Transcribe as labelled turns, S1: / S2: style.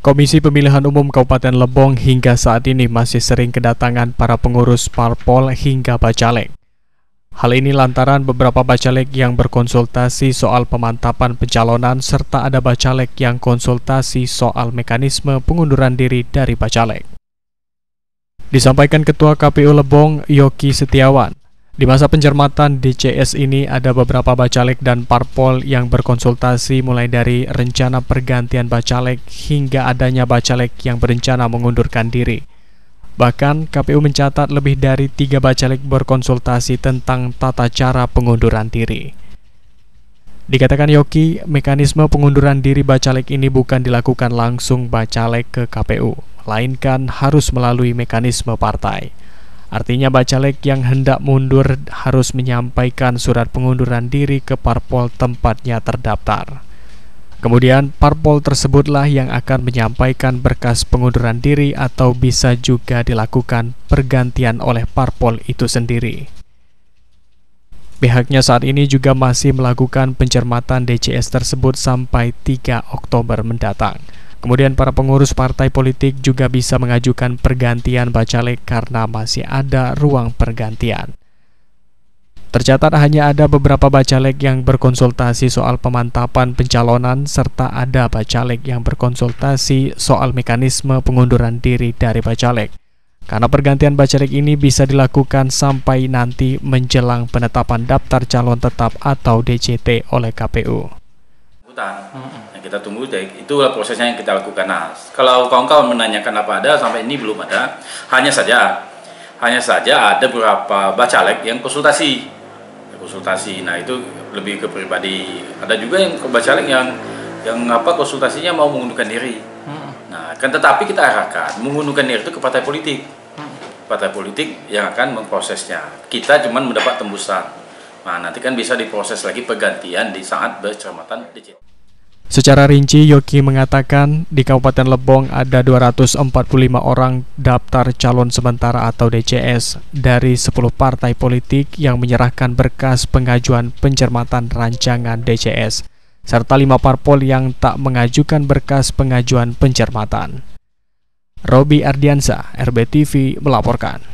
S1: Komisi Pemilihan Umum Kabupaten Lebong hingga saat ini masih sering kedatangan para pengurus parpol hingga bacalek. Hal ini lantaran beberapa bacalek yang berkonsultasi soal pemantapan pencalonan serta ada bacalek yang konsultasi soal mekanisme pengunduran diri dari bacalek. Disampaikan Ketua KPU Lebong Yoki Setiawan, di masa pencermatan DCS ini ada beberapa bacalek dan parpol yang berkonsultasi mulai dari rencana pergantian bacalek hingga adanya bacalek yang berencana mengundurkan diri. Bahkan KPU mencatat lebih dari tiga bacalek berkonsultasi tentang tata cara pengunduran diri. Dikatakan Yoki, mekanisme pengunduran diri bacalek ini bukan dilakukan langsung bacalek ke KPU, lainkan harus melalui mekanisme partai. Artinya Bacalek yang hendak mundur harus menyampaikan surat pengunduran diri ke parpol tempatnya terdaftar. Kemudian parpol tersebutlah yang akan menyampaikan berkas pengunduran diri atau bisa juga dilakukan pergantian oleh parpol itu sendiri. Pihaknya saat ini juga masih melakukan pencermatan DCS tersebut sampai 3 Oktober mendatang. Kemudian para pengurus partai politik juga bisa mengajukan pergantian bacalek karena masih ada ruang pergantian. Tercatat hanya ada beberapa bacalek yang berkonsultasi soal pemantapan pencalonan serta ada bacalek yang berkonsultasi soal mekanisme pengunduran diri dari bacalek. Karena pergantian bacalek ini bisa dilakukan sampai nanti menjelang penetapan daftar calon tetap atau DCT oleh KPU.
S2: Nah, kita tunggu deh. itulah prosesnya yang kita lakukan. Nah, kalau kawan-kawan menanyakan apa ada sampai ini belum ada, hanya saja hanya saja ada beberapa bacalek yang konsultasi konsultasi. Nah itu lebih ke pribadi. Ada juga yang bacalek yang yang apa konsultasinya mau mengundurkan diri. Hmm. Nah kan tetapi kita arahkan mengundurkan diri itu ke partai politik. Hmm. Partai politik yang akan memprosesnya. Kita cuma mendapat tembusan. Nah nanti kan bisa diproses lagi pergantian di saat bercermatan digital.
S1: Secara rinci, Yoki mengatakan di Kabupaten Lebong ada 245 orang daftar calon sementara atau DCS dari 10 partai politik yang menyerahkan berkas pengajuan pencermatan rancangan DCS, serta 5 parpol yang tak mengajukan berkas pengajuan pencermatan. Robi Ardiansa, RBTV melaporkan.